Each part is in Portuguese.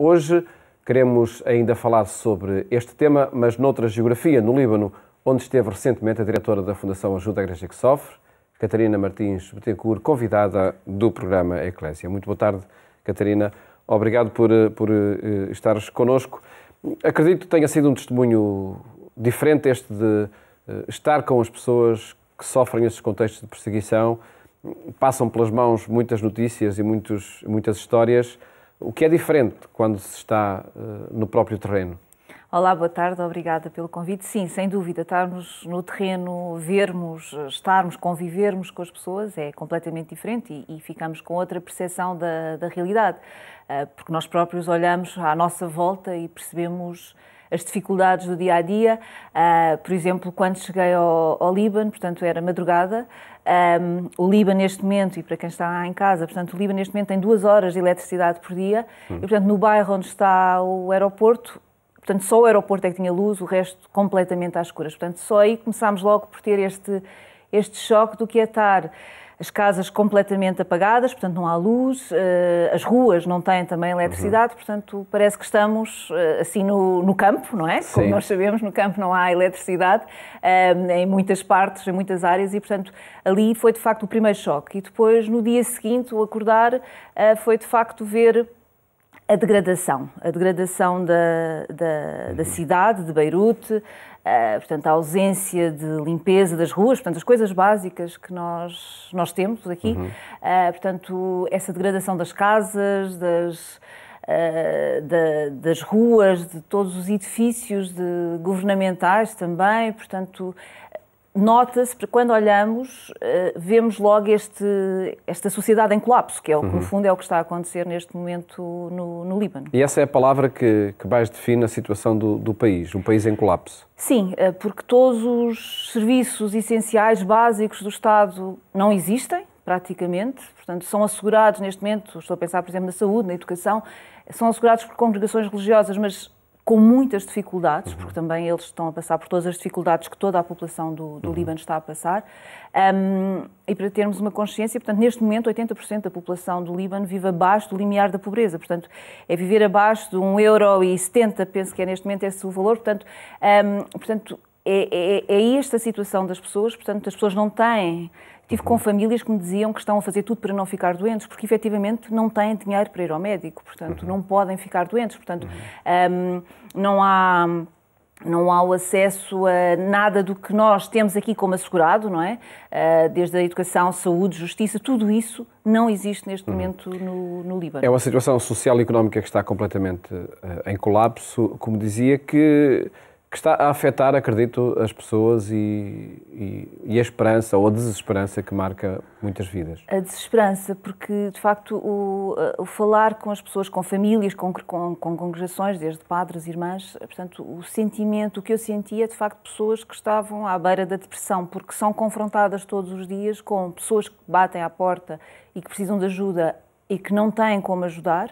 Hoje queremos ainda falar sobre este tema, mas noutra geografia, no Líbano, onde esteve recentemente a diretora da Fundação Ajuda à Igreja que Sofre, Catarina Martins Betancourt, convidada do programa Eclésia. Muito boa tarde, Catarina. Obrigado por, eh, por uh, estares connosco. Acredito que tenha sido um testemunho diferente este de uh, estar com as pessoas que sofrem esses contextos de perseguição. Passam pelas mãos muitas notícias e muitos, muitas histórias o que é diferente quando se está eh, no próprio terreno. Olá, boa tarde, obrigada pelo convite. Sim, sem dúvida, estarmos no terreno, vermos, estarmos, convivermos com as pessoas é completamente diferente e, e ficamos com outra percepção da, da realidade, eh, porque nós próprios olhamos à nossa volta e percebemos as dificuldades do dia a dia. Uh, por exemplo, quando cheguei ao, ao Líbano, portanto era madrugada, um, o Líbano neste momento, e para quem está em casa, portanto, o Líbano neste momento tem duas horas de eletricidade por dia, hum. e portanto no bairro onde está o aeroporto, portanto só o aeroporto é que tinha luz, o resto completamente às escuras. Portanto, só aí começámos logo por ter este, este choque do que é estar as casas completamente apagadas, portanto não há luz, eh, as ruas não têm também eletricidade, uhum. portanto parece que estamos eh, assim no, no campo, não é? Sim. Como nós sabemos, no campo não há eletricidade eh, em muitas partes, em muitas áreas e, portanto, ali foi de facto o primeiro choque. E depois, no dia seguinte, o acordar foi de facto ver a degradação, a degradação da, da, da uhum. cidade, de Beirute, uh, portanto, a ausência de limpeza das ruas, portanto, as coisas básicas que nós, nós temos aqui, uhum. uh, portanto, essa degradação das casas, das, uh, da, das ruas, de todos os edifícios de, governamentais também, portanto, nota-se, quando olhamos, eh, vemos logo este, esta sociedade em colapso, que é o que, no uhum. fundo, é o que está a acontecer neste momento no, no Líbano. E essa é a palavra que, que mais define a situação do, do país, um país em colapso? Sim, eh, porque todos os serviços essenciais, básicos do Estado não existem, praticamente, portanto, são assegurados neste momento, estou a pensar, por exemplo, na saúde, na educação, são assegurados por congregações religiosas, mas com muitas dificuldades, uhum. porque também eles estão a passar por todas as dificuldades que toda a população do, do uhum. Líbano está a passar. Um, e para termos uma consciência, portanto, neste momento 80% da população do Líbano vive abaixo do limiar da pobreza, portanto, é viver abaixo de 1 euro e 70, penso que é neste momento esse o valor, portanto, um, portanto é, é, é, esta a situação das pessoas, portanto, as pessoas não têm Tive com famílias que me diziam que estão a fazer tudo para não ficar doentes, porque efetivamente não têm dinheiro para ir ao médico, portanto, uhum. não podem ficar doentes, portanto, um, uhum. hum, não há não há o acesso a nada do que nós temos aqui como assegurado, não é? Ah, desde a educação, saúde, justiça, tudo isso não existe neste uhum. momento no, no Líbano. É uma situação social e económica que está completamente eh, em colapso, como dizia, que que está a afetar, acredito, as pessoas e, e, e, a esperança ou a desesperança que marca muitas vidas. A desesperança, porque de facto o, o falar com as pessoas, com famílias, com, com, com, congregações, desde padres, irmãs, portanto, o sentimento, o que eu sentia é de facto pessoas que estavam à beira da depressão, porque são confrontadas todos os dias com pessoas que batem à porta e que precisam de ajuda e que não têm como ajudar.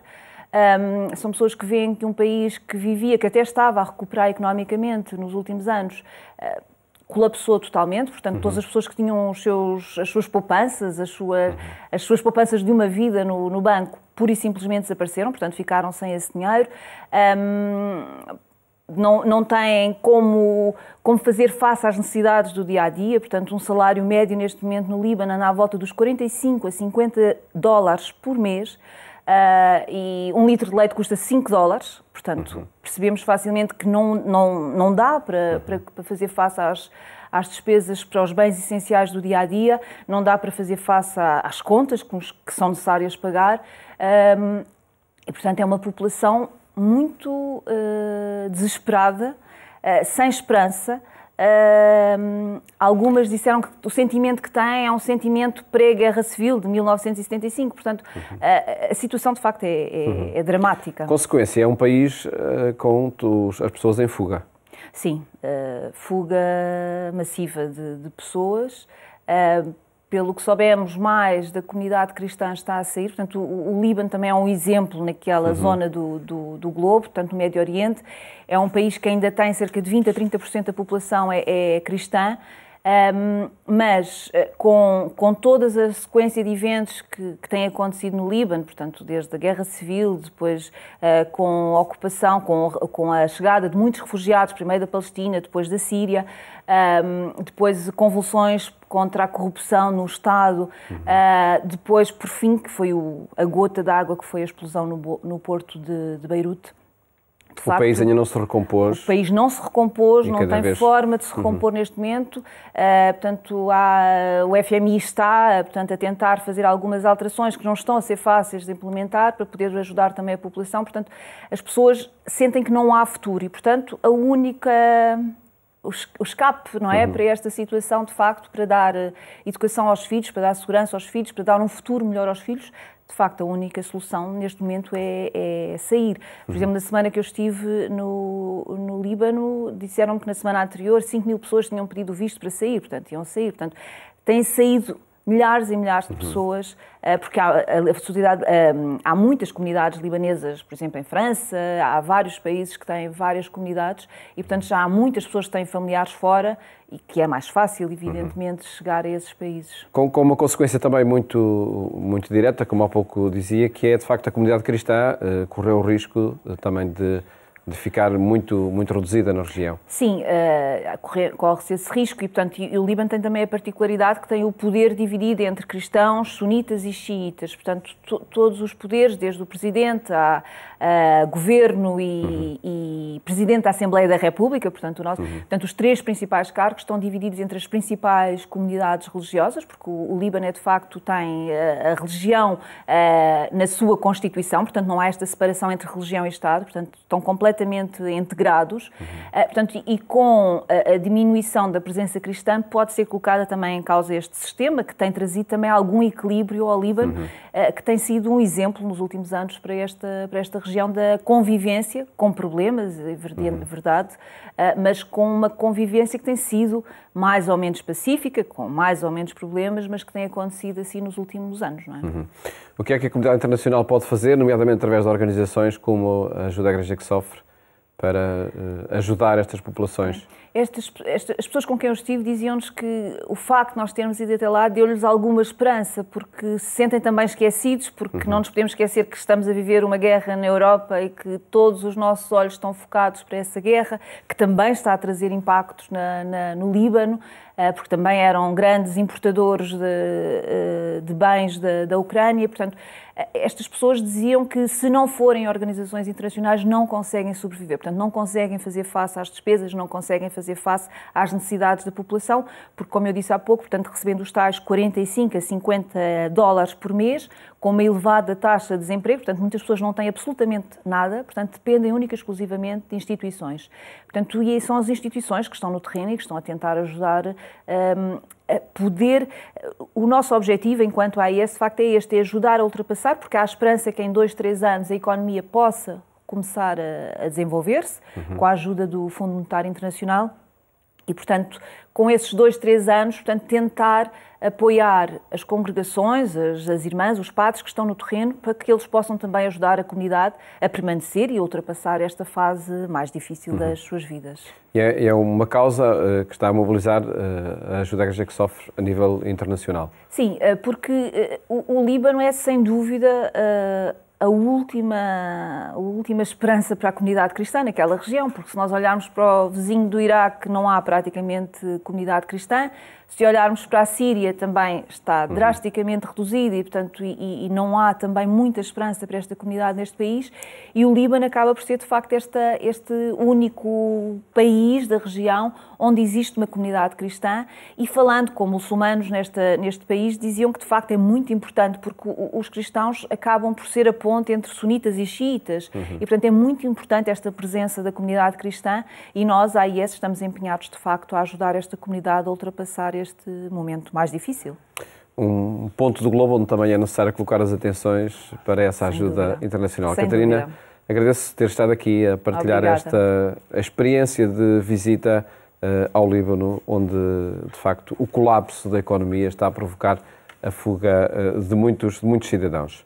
Um, são pessoas que veem que um país que vivia, que até estava a recuperar economicamente nos últimos anos, uh, colapsou totalmente, portanto, todas uhum. as pessoas que tinham os seus, as suas poupanças, as suas, uhum. as suas poupanças de uma vida no, no banco, pura e simplesmente desapareceram, portanto, ficaram sem esse dinheiro. Um, não, não têm como, como fazer face às necessidades do dia a dia, portanto, um salário médio neste momento no Líbano anda à volta dos 45 a 50 dólares por mês. Ah, e um litro de leite custa 5 dólares, portanto, uhum. percebemos facilmente que não, não, não dá para, para, para fazer face às, às despesas para os bens essenciais do dia a dia, não dá para fazer face às contas que são necessárias pagar. Um, e, portanto, é uma população muito uh, desesperada, uh, sem esperança algumas disseram que o sentimento que têm é um sentimento pré-guerra civil de 1975. Portanto, uhum. a, a, situação de facto é, é, uhum. é, dramática. Consequência, é um país uh, com as pessoas em fuga. Sim, uh, fuga massiva de, de pessoas pelo que soubemos mais da comunidade cristã está a sair, portanto o, o Líbano também é um exemplo naquela uhum. zona do, do, do, globo, portanto o Médio Oriente, é um país que ainda tem cerca de 20 a 30% da população é, é cristã, um, mas eh, com, com todas a sequência de eventos que, que têm acontecido no Líbano, portanto, desde a guerra civil, depois uh, com a ocupação, com, com a chegada de muitos refugiados, primeiro da Palestina, depois da Síria, um, depois convulsões contra a corrupção no Estado, uh, depois, por fim, que foi o, a gota d'água que foi a explosão no, no porto de, de Beirute de o país ainda não se recompôs. O país não se recompôs, não tem vez... forma de se uhum. recompor uhum. neste momento. Uh, portanto, há, o FMI está portanto, a tentar fazer algumas alterações que não estão a ser fáceis de implementar para poder ajudar também a população. Portanto, as pessoas sentem que não há futuro e, portanto, a única o escape, não é? Uhum. Para esta situação, de facto, para dar eh, educação aos filhos, para dar segurança aos filhos, para dar um futuro melhor aos filhos, de facto, a única solução neste momento é, é sair. Por uhum. exemplo, na semana que eu estive no, no Líbano, disseram que na semana anterior 5 mil pessoas tinham pedido visto para sair, portanto, iam sair. Portanto, têm saído milhares e milhares de uhum. pessoas, uhum. porque há, a, sociedade, eh, há muitas comunidades libanesas, por exemplo, em França, há vários países que têm várias comunidades e, portanto, já há muitas pessoas que têm familiares fora e que é mais fácil, uhum. evidentemente, uhum. chegar a esses países. Com, com, uma consequência também muito, muito direta, como há pouco dizia, que é, de facto, a comunidade cristã eh, correu o risco também de de ficar muito, muito reduzida na região. Sim, uh, corre-se esse risco e, portanto, e o Líbano tem também a particularidade que tem o poder dividido entre cristãos, sunitas e xiitas. Portanto, to todos os poderes, desde o presidente a, governo e, uhum. e, presidente da Assembleia da República, portanto, o nosso, uhum. portanto, os três principais cargos estão divididos entre as principais comunidades religiosas, porque o, o Líbano, é, de facto, tem a, eh, a religião eh, na sua Constituição, portanto, não há esta separação entre religião e Estado, portanto, estão completamente completamente integrados, uhum. uh, portanto, e com a, a, diminuição da presença cristã pode ser colocada também em causa este sistema que tem trazido também algum equilíbrio ao Líbano, uhum. uh, que tem sido um exemplo nos últimos anos para esta, para esta região da convivência, com problemas, é uhum. verdade, uhum. mas com uma convivência que tem sido mais ou menos pacífica, com mais ou menos problemas, mas que tem acontecido assim nos últimos anos, não é? Uhum. O que é que a comunidade internacional pode fazer, nomeadamente através de organizações como a Ajuda à Igreja que Sofre, para eh, ajudar estas populações. Estas, as pessoas com quem eu estive diziam-nos que o facto de nós termos ido até lá deu-lhes alguma esperança, porque se sentem também esquecidos, porque uhum. não nos podemos esquecer que estamos a viver uma guerra na Europa e que todos os nossos olhos estão focados para essa guerra, que também está a trazer impactos na, na, no Líbano, eh, porque também eram grandes importadores de, eh, de bens da, da Ucrânia. Portanto, eh, estas pessoas diziam que se não forem organizações internacionais não conseguem sobreviver, portanto, não conseguem fazer face às despesas, não conseguem fazer fazer face às necessidades da população, porque, como eu disse há pouco, portanto, recebendo os tais 45 a 50 dólares por mês, com uma elevada taxa de desemprego, portanto, muitas pessoas não têm absolutamente nada, portanto, dependem única e exclusivamente de instituições. Portanto, e são as instituições que estão no terreno e que estão a tentar ajudar um, a poder. O nosso objetivo enquanto AIS, de facto, é este: é ajudar a ultrapassar, porque há a esperança que em dois, três anos a economia possa começar a, a desenvolver-se uhum. com a ajuda do Fundo Monetário Internacional e, portanto, com esses dois, três anos, portanto, tentar apoiar as congregações, as, as, irmãs, os padres que estão no terreno, para que eles possam também ajudar a comunidade a permanecer e ultrapassar esta fase mais difícil uhum. das suas vidas. E é, é uma causa uh, que está a mobilizar uh, a ajuda à igreja que sofre a nível internacional. Sim, uh, porque o, o Líbano é, sem dúvida, a última, a última esperança para a comunidade cristã naquela região, porque se nós olharmos para o vizinho do Iraque, não há praticamente comunidade cristã. Se olharmos para a Síria, também está uhum. drasticamente reduzida e, portanto, e, e não há também muita esperança para esta comunidade neste país. E o Líbano acaba por ser, de facto, esta, este único país da região onde existe uma comunidade cristã. E falando com muçulmanos nesta, neste país, diziam que, de facto, é muito importante, porque os cristãos acabam por ser apoiados ponte entre sunitas e xiitas. Uhum. E, portanto, é muito importante esta presença da comunidade cristã e nós, a AIS, estamos empenhados, de facto, a ajudar esta comunidade a ultrapassar este momento mais difícil um ponto do globo onde também é necessário colocar as atenções para essa Sem ajuda dúvida. internacional. Sem Catarina, dúvida. agradeço ter estado aqui a partilhar Obrigada. esta experiência de visita uh, ao Líbano, onde de facto o colapso da economia está a provocar a fuga uh, de, muitos, de muitos cidadãos.